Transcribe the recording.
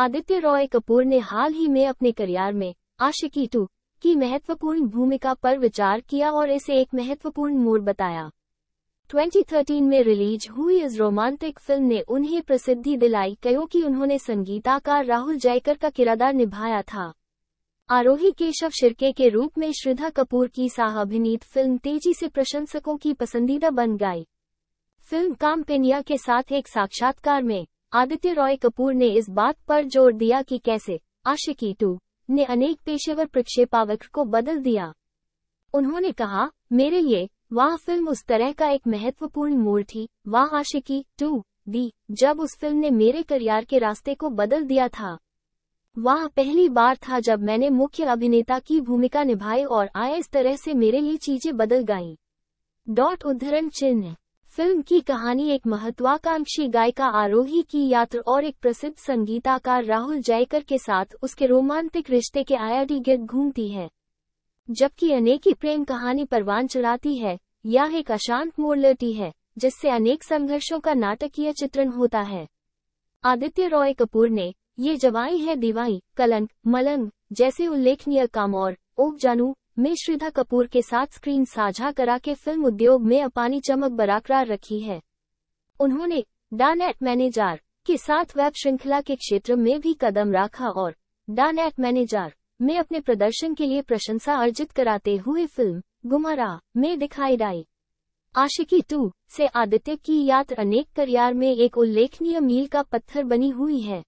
आदित्य रॉय कपूर ने हाल ही में अपने करियर में आशिकी टू की महत्वपूर्ण भूमिका पर विचार किया और इसे एक महत्वपूर्ण मोड़ बताया 2013 में रिलीज हुई इस रोमांटिक फिल्म ने उन्हें प्रसिद्धि दिलाई क्योंकि उन्होंने संगीताकार राहुल जयकर का किरदार निभाया था आरोही केशव शिरके के रूप में श्रद्धा कपूर की साह अभिनीत फिल्म तेजी से प्रशंसकों की पसंदीदा बन गई फिल्म पेनिया के साथ एक साक्षात्कार में आदित्य रॉय कपूर ने इस बात पर जोर दिया कि कैसे आशिकी टू ने अनेक पेशेवर प्रक्षेपावक को बदल दिया उन्होंने कहा मेरे लिए वह फिल्म उस तरह का एक महत्वपूर्ण मोड़ थी वह आशिकी टू दी जब उस फिल्म ने मेरे करियर के रास्ते को बदल दिया था वह पहली बार था जब मैंने मुख्य अभिनेता की भूमिका निभाई और आया इस तरह से मेरे लिए चीजें बदल गईं। डॉट उद्धरण चिन्ह फिल्म की कहानी एक महत्वाकांक्षी गायिका आरोही की यात्रा और एक प्रसिद्ध संगीताकार राहुल जयकर के साथ उसके रोमांटिक रिश्ते के आयाडी गिर्द घूमती है जबकि अनेकी प्रेम कहानी परवान चढ़ाती है यह एक अशांत मोड़ लेती है जिससे अनेक संघर्षों का नाटकीय चित्रण होता है आदित्य रॉय कपूर ने ये जवाई है दिवाई कलंक मलंग जैसे उल्लेखनीय काम और ओक जानू में श्रद्धा कपूर के साथ स्क्रीन साझा करा के फिल्म उद्योग में अपानी चमक बरकरार रखी है उन्होंने डान एट मैनेजार के साथ वेब श्रृंखला के क्षेत्र में भी कदम रखा और डान एट मैनेजर में अपने प्रदर्शन के लिए प्रशंसा अर्जित कराते हुए फिल्म गुमरा में दिखाई डाई आशिकी टू से आदित्य की यात्रा अनेक करियार में एक उल्लेखनीय मील का पत्थर बनी हुई है